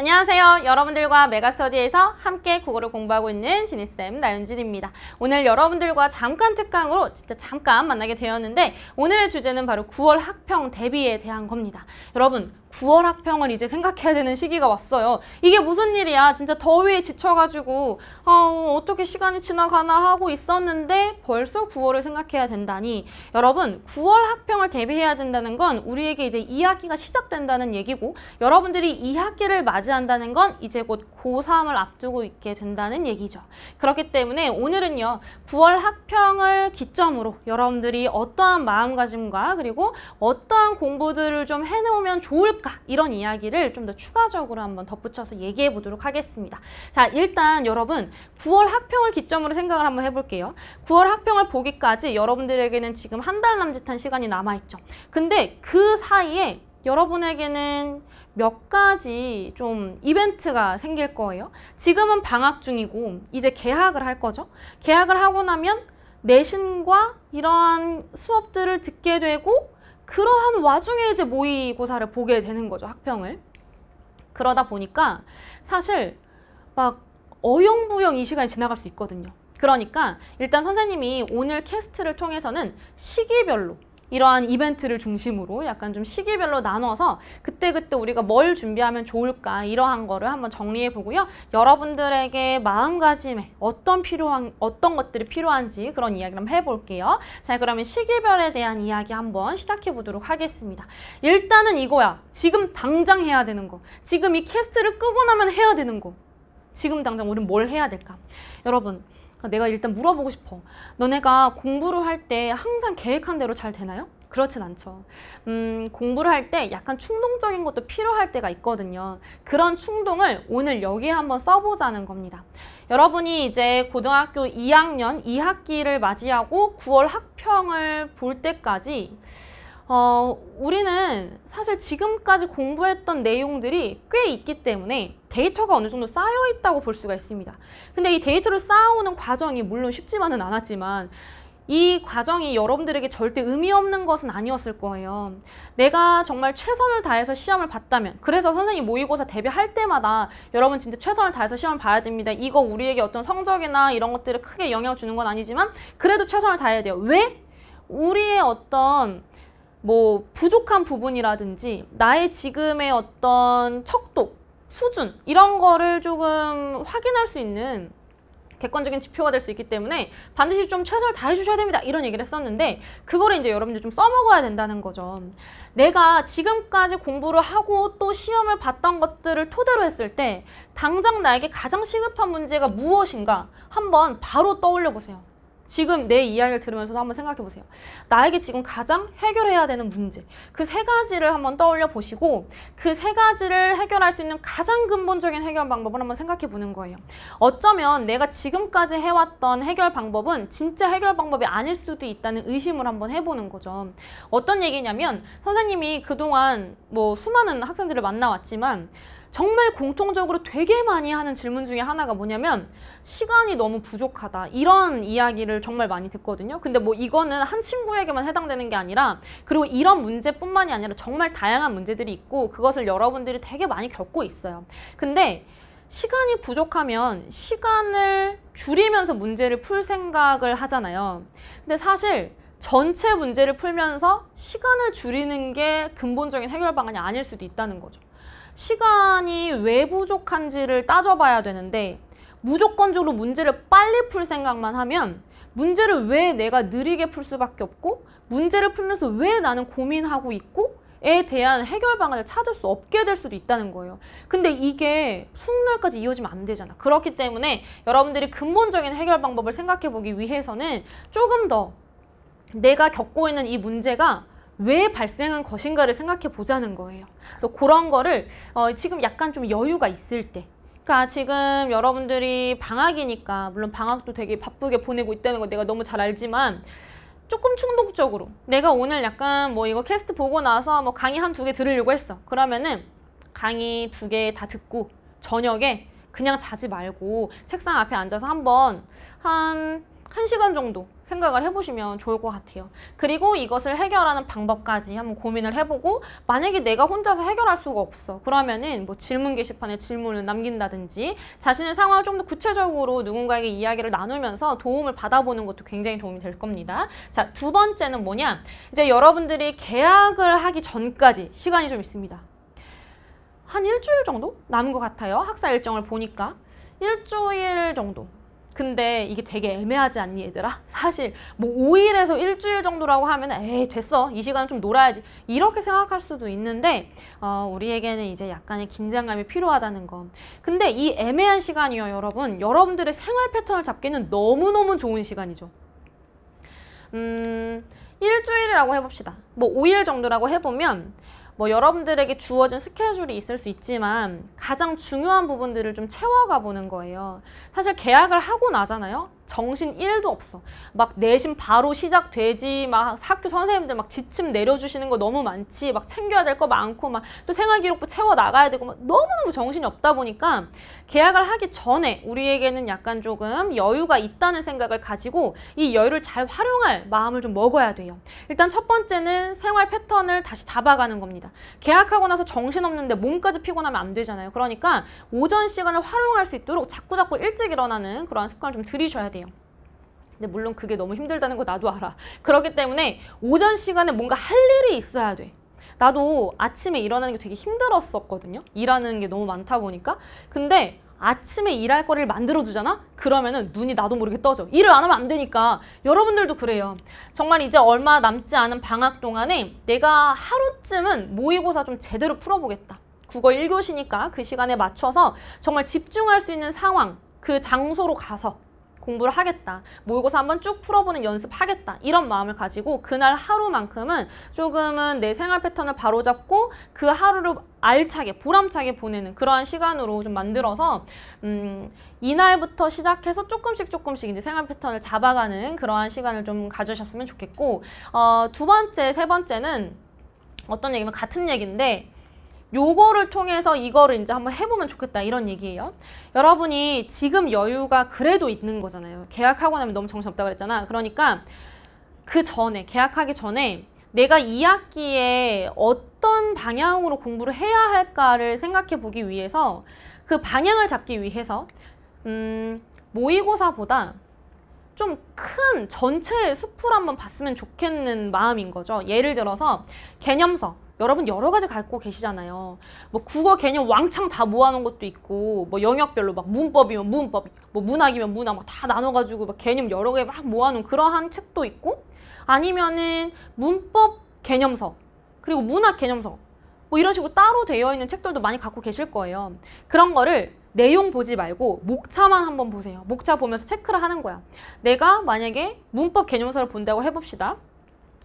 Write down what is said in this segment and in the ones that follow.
안녕하세요. 여러분들과 메가스터디에서 함께 국어를 공부하고 있는 지니쌤 나윤진입니다. 오늘 여러분들과 잠깐 특강으로 진짜 잠깐 만나게 되었는데 오늘의 주제는 바로 9월 학평 대비에 대한 겁니다. 여러분 9월 학평을 이제 생각해야 되는 시기가 왔어요. 이게 무슨 일이야. 진짜 더위에 지쳐가지고 어, 어떻게 시간이 지나가나 하고 있었는데 벌써 9월을 생각해야 된다니. 여러분 9월 학평을 대비해야 된다는 건 우리에게 이제 2학기가 시작된다는 얘기고 여러분들이 2학기를 맞이한다는 건 이제 곧 고3을 앞두고 있게 된다는 얘기죠. 그렇기 때문에 오늘은요. 9월 학평을 기점으로 여러분들이 어떠한 마음가짐과 그리고 어떠한 공부들을 좀 해놓으면 좋을 뭘까? 이런 이야기를 좀 더 추가적으로 한번 덧붙여서 얘기해 보도록 하겠습니다. 자, 일단 여러분 9월 학평을 기점으로 생각을 한번 해볼게요. 9월 학평을 보기까지 여러분들에게는 지금 한 달 남짓한 시간이 남아있죠. 근데 그 사이에 여러분에게는 몇 가지 좀 이벤트가 생길 거예요. 지금은 방학 중이고 이제 개학을 할 거죠. 개학을 하고 나면 내신과 이러한 수업들을 듣게 되고 그러한 와중에 이제 모의고사를 보게 되는 거죠, 학평을. 그러다 보니까 사실 막 어영부영 이 시간이 지나갈 수 있거든요. 그러니까 일단 선생님이 오늘 캐스트를 통해서는 시기별로 이러한 이벤트를 중심으로 약간 좀 시기별로 나눠서 그때그때 우리가 뭘 준비하면 좋을까 이러한 거를 한번 정리해 보고요. 여러분들에게 마음가짐에 어떤 필요한 어떤 것들이 필요한지 그런 이야기를 한번 해볼게요. 자 그러면 시기별에 대한 이야기 한번 시작해 보도록 하겠습니다. 일단은 이거야. 지금 당장 해야 되는 거. 지금 이 캐스트를 끄고 나면 해야 되는 거. 지금 당장 우린 뭘 해야 될까? 여러분 그러니까 내가 일단 물어보고 싶어. 너네가 공부를 할 때 항상 계획한 대로 잘 되나요? 그렇진 않죠. 음, 공부를 할 때 약간 충동적인 것도 필요할 때가 있거든요. 그런 충동을 오늘 여기에 한번 써보자는 겁니다. 여러분이 이제 고등학교 2학년 2학기를 맞이하고 9월 학평을 볼 때까지 어, 우리는 사실 지금까지 공부했던 내용들이 꽤 있기 때문에 데이터가 어느 정도 쌓여 있다고 볼 수가 있습니다. 근데 이 데이터를 쌓아오는 과정이 물론 쉽지만은 않았지만 이 과정이 여러분들에게 절대 의미 없는 것은 아니었을 거예요. 내가 정말 최선을 다해서 시험을 봤다면 그래서 선생님 모의고사 대비할 때마다 여러분 진짜 최선을 다해서 시험을 봐야 됩니다. 이거 우리에게 어떤 성적이나 이런 것들을 크게 영향을 주는 건 아니지만 그래도 최선을 다해야 돼요. 왜? 우리의 어떤 뭐 부족한 부분이라든지 나의 지금의 어떤 척도, 수준 이런 거를 조금 확인할 수 있는 객관적인 지표가 될 수 있기 때문에 반드시 좀 최선을 다해 주셔야 됩니다. 이런 얘기를 했었는데 그거를 이제 여러분들 좀 써먹어야 된다는 거죠. 내가 지금까지 공부를 하고 또 시험을 봤던 것들을 토대로 했을 때 당장 나에게 가장 시급한 문제가 무엇인가 한번 바로 떠올려 보세요. 지금 내 이야기를 들으면서도 한번 생각해 보세요. 나에게 지금 가장 해결해야 되는 문제. 그 세 가지를 한번 떠올려 보시고 그 세 가지를 해결할 수 있는 가장 근본적인 해결 방법을 한번 생각해 보는 거예요. 어쩌면 내가 지금까지 해왔던 해결 방법은 진짜 해결 방법이 아닐 수도 있다는 의심을 한번 해보는 거죠. 어떤 얘기냐면 선생님이 그동안 뭐 수많은 학생들을 만나왔지만 정말 공통적으로 되게 많이 하는 질문 중에 하나가 뭐냐면 시간이 너무 부족하다 이런 이야기를 정말 많이 듣거든요 근데 뭐 이거는 한 친구에게만 해당되는 게 아니라 그리고 이런 문제뿐만이 아니라 정말 다양한 문제들이 있고 그것을 여러분들이 되게 많이 겪고 있어요 근데 시간이 부족하면 시간을 줄이면서 문제를 풀 생각을 하잖아요 근데 사실 전체 문제를 풀면서 시간을 줄이는 게 근본적인 해결 방안이 아닐 수도 있다는 거죠 시간이 왜 부족한지를 따져봐야 되는데 무조건적으로 문제를 빨리 풀 생각만 하면 문제를 왜 내가 느리게 풀 수밖에 없고 문제를 풀면서 왜 나는 고민하고 있고 에 대한 해결 방안을 찾을 수 없게 될 수도 있다는 거예요. 근데 이게 숙날까지 이어지면 안 되잖아. 그렇기 때문에 여러분들이 근본적인 해결 방법을 생각해 보기 위해서는 조금 더 내가 겪고 있는 이 문제가 왜 발생한 것인가를 생각해 보자는 거예요. 그래서 그런 거를 어, 지금 약간 좀 여유가 있을 때 그러니까 지금 여러분들이 방학이니까 물론 방학도 되게 바쁘게 보내고 있다는 거 내가 너무 잘 알지만 조금 충동적으로 내가 오늘 약간 뭐 이거 캐스트 보고 나서 뭐 강의 한 두 개 들으려고 했어 그러면은 강의 두 개 다 듣고 저녁에 그냥 자지 말고 책상 앞에 앉아서 한번 한 1시간 정도 생각을 해보시면 좋을 것 같아요. 그리고 이것을 해결하는 방법까지 한번 고민을 해보고 만약에 내가 혼자서 해결할 수가 없어. 그러면은 뭐 질문 게시판에 질문을 남긴다든지 자신의 상황을 좀 더 구체적으로 누군가에게 이야기를 나누면서 도움을 받아보는 것도 굉장히 도움이 될 겁니다. 자, 두 번째는 뭐냐? 이제 여러분들이 계약을 하기 전까지 시간이 좀 있습니다. 한 일주일 정도 남은 것 같아요. 학사 일정을 보니까. 일주일 정도 근데 이게 되게 애매하지 않니 얘들아? 사실 뭐 5일에서 일주일 정도라고 하면 에이 됐어 이 시간 좀 놀아야지 이렇게 생각할 수도 있는데 어, 우리에게는 이제 약간의 긴장감이 필요하다는 거 근데 이 애매한 시간이요 여러분 여러분들의 생활 패턴을 잡기는 너무너무 좋은 시간이죠 음 일주일이라고 해봅시다 뭐 5일 정도라고 해보면 뭐 여러분들에게 주어진 스케줄이 있을 수 있지만 가장 중요한 부분들을 좀 채워가 보는 거예요. 사실 계약을 하고 나잖아요. 정신 1도 없어. 막 내신 바로 시작되지, 막 학교 선생님들 막 지침 내려주시는 거 너무 많지, 막 챙겨야 될 거 많고, 막 또 생활기록부 채워 나가야 되고, 막 너무너무 정신이 없다 보니까 계약을 하기 전에 우리에게는 약간 조금 여유가 있다는 생각을 가지고 이 여유를 잘 활용할 마음을 좀 먹어야 돼요. 일단 첫 번째는 생활 패턴을 다시 잡아가는 겁니다. 계약하고 나서 정신없는데 몸까지 피곤하면 안 되잖아요. 그러니까 오전 시간을 활용할 수 있도록 자꾸자꾸 일찍 일어나는 그런 습관을 좀 들이셔야 돼요. 돼요. 근데 물론 그게 너무 힘들다는 거 나도 알아. 그렇기 때문에 오전 시간에 뭔가 할 일이 있어야 돼. 나도 아침에 일어나는 게 되게 힘들었었거든요. 일하는 게 너무 많다 보니까. 근데 아침에 일할 거를 만들어주잖아? 그러면은 눈이 나도 모르게 떠져. 일을 안 하면 안 되니까. 여러분들도 그래요. 정말 이제 얼마 남지 않은 방학 동안에 내가 하루쯤은 모의고사 좀 제대로 풀어보겠다. 국어 1교시니까 그 시간에 맞춰서 정말 집중할 수 있는 상황, 그 장소로 가서 공부를 하겠다. 모의고사 한번 쭉 풀어보는 연습하겠다. 이런 마음을 가지고 그날 하루만큼은 조금은 내 생활 패턴을 바로잡고 그 하루를 알차게 보람차게 보내는 그러한 시간으로 좀 만들어서 음, 이날부터 시작해서 조금씩 조금씩 이제 생활 패턴을 잡아가는 그러한 시간을 좀 가지셨으면 좋겠고 어, 두 번째 세 번째는 어떤 얘기면 같은 얘기인데 요거를 통해서 이거를 이제 한번 해보면 좋겠다 이런 얘기예요. 여러분이 지금 여유가 그래도 있는 거잖아요. 계약하고 나면 너무 정신없다 그랬잖아. 그러니까 그 전에 계약하기 전에 내가 2학기에 어떤 방향으로 공부를 해야 할까를 생각해 보기 위해서 그 방향을 잡기 위해서 음, 모의고사보다 좀 큰 전체 수풀 한번 봤으면 좋겠는 마음인 거죠. 예를 들어서 개념서 여러분 여러 가지 갖고 계시잖아요. 뭐 국어 개념 왕창 다 모아놓은 것도 있고 뭐 영역별로 막 문법이면 문법, 뭐 문학이면 문학 막 다 나눠가지고 막 개념 여러 개 막 모아놓은 그러한 책도 있고 아니면은 문법 개념서 그리고 문학 개념서 뭐 이런 식으로 따로 되어 있는 책들도 많이 갖고 계실 거예요. 그런 거를 내용 보지 말고 목차만 한번 보세요. 목차 보면서 체크를 하는 거야. 내가 만약에 문법 개념서를 본다고 해봅시다.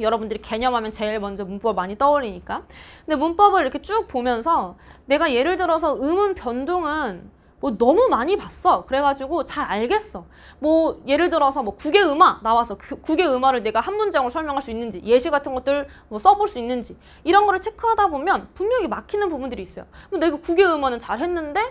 여러분들이 개념하면 제일 먼저 문법 많이 떠올리니까 근데 문법을 이렇게 쭉 보면서 내가 예를 들어서 음운 변동은 뭐 너무 많이 봤어. 그래가지고 잘 알겠어. 뭐 예를 들어서 뭐국외 음화 나와서 그국외 음화를 내가 한 문장으로 설명할 수 있는지 예시 같은 것들 뭐 써볼 수 있는지 이런 거를 체크하다 보면 분명히 막히는 부분들이 있어요. 내가 국외 음화는 잘 했는데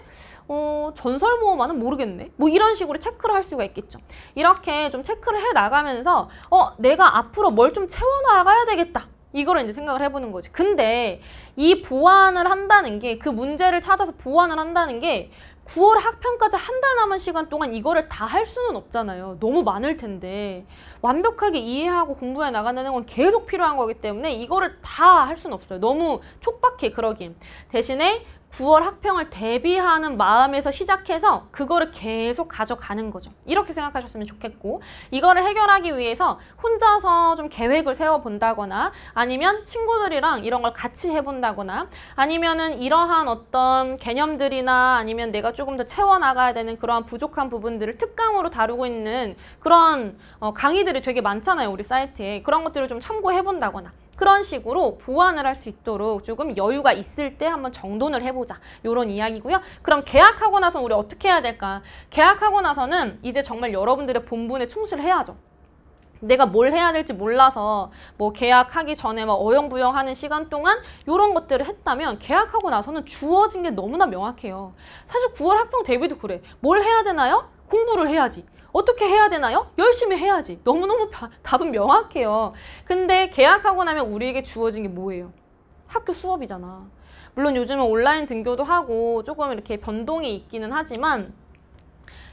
어, 전설 모음화는 모르겠네. 뭐 이런 식으로 체크를 할 수가 있겠죠. 이렇게 좀 체크를 해 나가면서 어 내가 앞으로 뭘 좀 채워 나가야 되겠다. 이걸 이제 생각을 해보는 거지. 근데 이 보완을 한다는 게 그 문제를 찾아서 보완을 한다는 게 9월 학평까지 한 달 남은 시간 동안 이거를 다 할 수는 없잖아요. 너무 많을 텐데 완벽하게 이해하고 공부해 나가는 건 계속 필요한 거기 때문에 이거를 다 할 수는 없어요. 너무 촉박해 그러기엔 대신에 9월 학평을 대비하는 마음에서 시작해서 그거를 계속 가져가는 거죠. 이렇게 생각하셨으면 좋겠고 이거를 해결하기 위해서 혼자서 좀 계획을 세워본다거나 아니면 친구들이랑 이런 걸 같이 해본다거나 아니면은 이러한 어떤 개념들이나 아니면 내가 조금 더 채워나가야 되는 그러한 부족한 부분들을 특강으로 다루고 있는 그런 어, 강의들이 되게 많잖아요. 우리 사이트에. 그런 것들을 좀 참고해본다거나 그런 식으로 보완을 할 수 있도록 조금 여유가 있을 때 한번 정돈을 해보자. 이런 이야기고요. 그럼 계약하고 나서 우리 어떻게 해야 될까? 계약하고 나서는 이제 정말 여러분들의 본분에 충실해야죠. 내가 뭘 해야 될지 몰라서 뭐 계약하기 전에 막 뭐 어영부영하는 시간 동안 이런 것들을 했다면 계약하고 나서는 주어진 게 너무나 명확해요. 사실 9월 학평 대비도 그래. 뭘 해야 되나요? 공부를 해야지. 어떻게 해야 되나요? 열심히 해야지. 너무너무 바, 답은 명확해요. 근데 계약하고 나면 우리에게 주어진 게 뭐예요? 학교 수업이잖아. 물론 요즘은 온라인 등교도 하고 조금 이렇게 변동이 있기는 하지만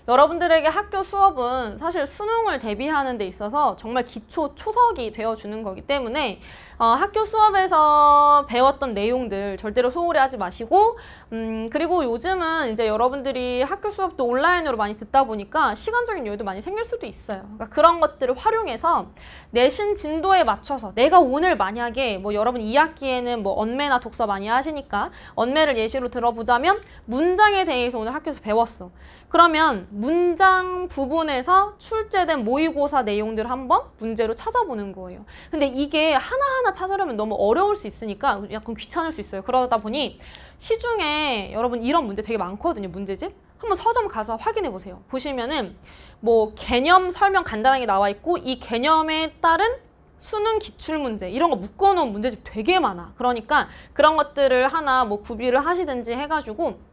여러분들에게 학교 수업은 사실 수능을 대비하는 데 있어서 정말 기초 초석이 되어주는 거기 때문에 어, 학교 수업에서 배웠던 내용들 절대로 소홀히 하지 마시고 음, 그리고 요즘은 이제 여러분들이 학교 수업도 온라인으로 많이 듣다 보니까 시간적인 여유도 많이 생길 수도 있어요. 그러니까 그런 것들을 활용해서 내신 진도에 맞춰서 내가 오늘 만약에 뭐 여러분 2학기에는 뭐 언매나 독서 많이 하시니까 언매를 예시로 들어보자면 문장에 대해서 오늘 학교에서 배웠어. 그러면 그러면 문장 부분에서 출제된 모의고사 내용들을 한번 문제로 찾아보는 거예요. 근데 이게 하나하나 찾으려면 너무 어려울 수 있으니까 약간 귀찮을 수 있어요. 그러다 보니 시중에 여러분 이런 문제 되게 많거든요. 문제집. 한번 서점 가서 확인해 보세요. 보시면은 뭐 개념 설명 간단하게 나와 있고 이 개념에 따른 수능 기출문제 이런 거 묶어놓은 문제집 되게 많아. 그러니까 그런 것들을 하나 뭐 구비를 하시든지 해가지고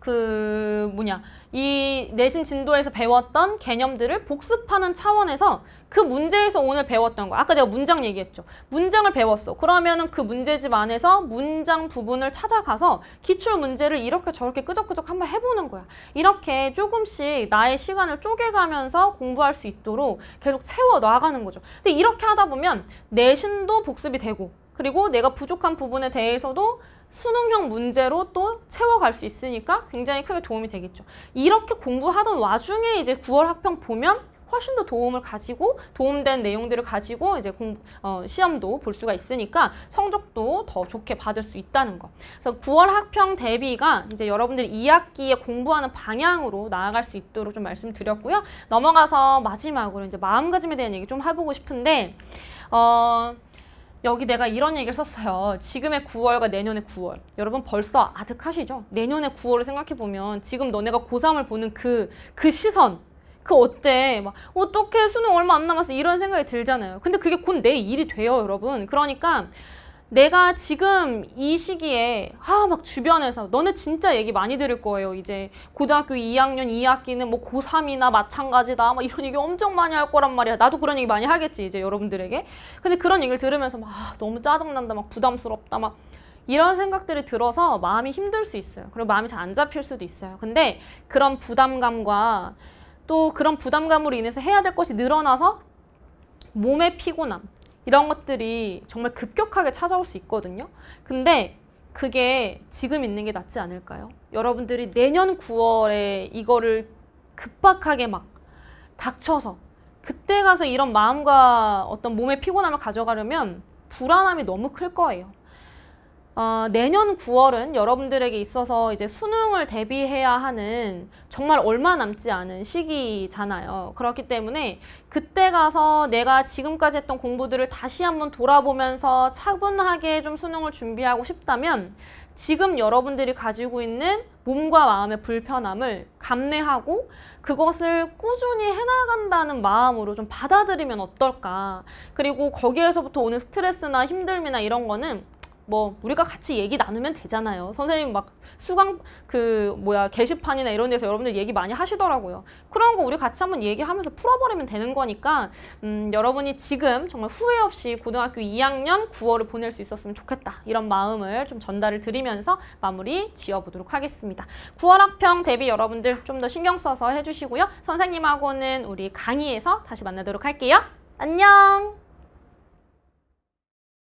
그 뭐냐 이 내신 진도에서 배웠던 개념들을 복습하는 차원에서 그 문제에서 오늘 배웠던 거 아까 내가 문장 얘기했죠 문장을 배웠어 그러면은 그 문제집 안에서 문장 부분을 찾아가서 기출 문제를 이렇게 저렇게 끄적끄적 한번 해보는 거야 이렇게 조금씩 나의 시간을 쪼개가면서 공부할 수 있도록 계속 채워 나가는 거죠 근데 이렇게 하다 보면 내신도 복습이 되고 그리고 내가 부족한 부분에 대해서도 수능형 문제로 또 채워갈 수 있으니까 굉장히 크게 도움이 되겠죠. 이렇게 공부하던 와중에 이제 9월 학평 보면 훨씬 더 도움을 가지고 도움된 내용들을 가지고 이제 공, 어, 시험도 볼 수가 있으니까 성적도 더 좋게 받을 수 있다는 거. 그래서 9월 학평 대비가 이제 여러분들이 2학기에 공부하는 방향으로 나아갈 수 있도록 좀 말씀드렸고요. 넘어가서 마지막으로 이제 마음가짐에 대한 얘기 좀 해보고 싶은데 어. 여기 내가 이런 얘기를 썼어요. 지금의 9월과 내년의 9월. 여러분 벌써 아득하시죠? 내년의 9월을 생각해보면 지금 너네가 고3을 보는 그, 그 시선, 그 어때? 막 어떻게 수능 얼마 안 남았어? 이런 생각이 들잖아요. 근데 그게 곧 내 일이 돼요, 여러분. 그러니까 내가 지금 이 시기에 아 막 주변에서 너네 진짜 얘기 많이 들을 거예요. 이제 고등학교 2학년 2학기는 뭐 고3이나 마찬가지다. 막 이런 얘기 엄청 많이 할 거란 말이야. 나도 그런 얘기 많이 하겠지. 이제 여러분들에게. 근데 그런 얘기를 들으면서 막 아, 너무 짜증난다. 막 부담스럽다. 막 이런 생각들이 들어서 마음이 힘들 수 있어요. 그리고 마음이 잘 안 잡힐 수도 있어요. 근데 그런 부담감과 또 그런 부담감으로 인해서 해야 될 것이 늘어나서 몸의 피곤함, 이런 것들이 정말 급격하게 찾아올 수 있거든요. 근데 그게 지금 있는 게 낫지 않을까요? 여러분들이 내년 9월에 이거를 급박하게 막 닥쳐서 그때 가서 이런 마음과 어떤 몸의 피곤함을 가져가려면 불안함이 너무 클 거예요. 어, 내년 9월은 여러분들에게 있어서 이제 수능을 대비해야 하는 정말 얼마 남지 않은 시기잖아요. 그렇기 때문에 그때 가서 내가 지금까지 했던 공부들을 다시 한번 돌아보면서 차분하게 좀 수능을 준비하고 싶다면 지금 여러분들이 가지고 있는 몸과 마음의 불편함을 감내하고 그것을 꾸준히 해나간다는 마음으로 좀 받아들이면 어떨까. 그리고 거기에서부터 오는 스트레스나 힘듦이나 이런 거는 뭐 우리가 같이 얘기 나누면 되잖아요. 선생님 막 수강 그 뭐야 게시판이나 이런 데서 여러분들 얘기 많이 하시더라고요. 그런 거 우리 같이 한번 얘기하면서 풀어버리면 되는 거니까 음, 여러분이 지금 정말 후회 없이 고등학교 2학년 9월을 보낼 수 있었으면 좋겠다. 이런 마음을 좀 전달을 드리면서 마무리 지어보도록 하겠습니다. 9월 학평 대비 여러분들 좀 더 신경 써서 해주시고요. 선생님하고는 우리 강의에서 다시 만나도록 할게요. 안녕!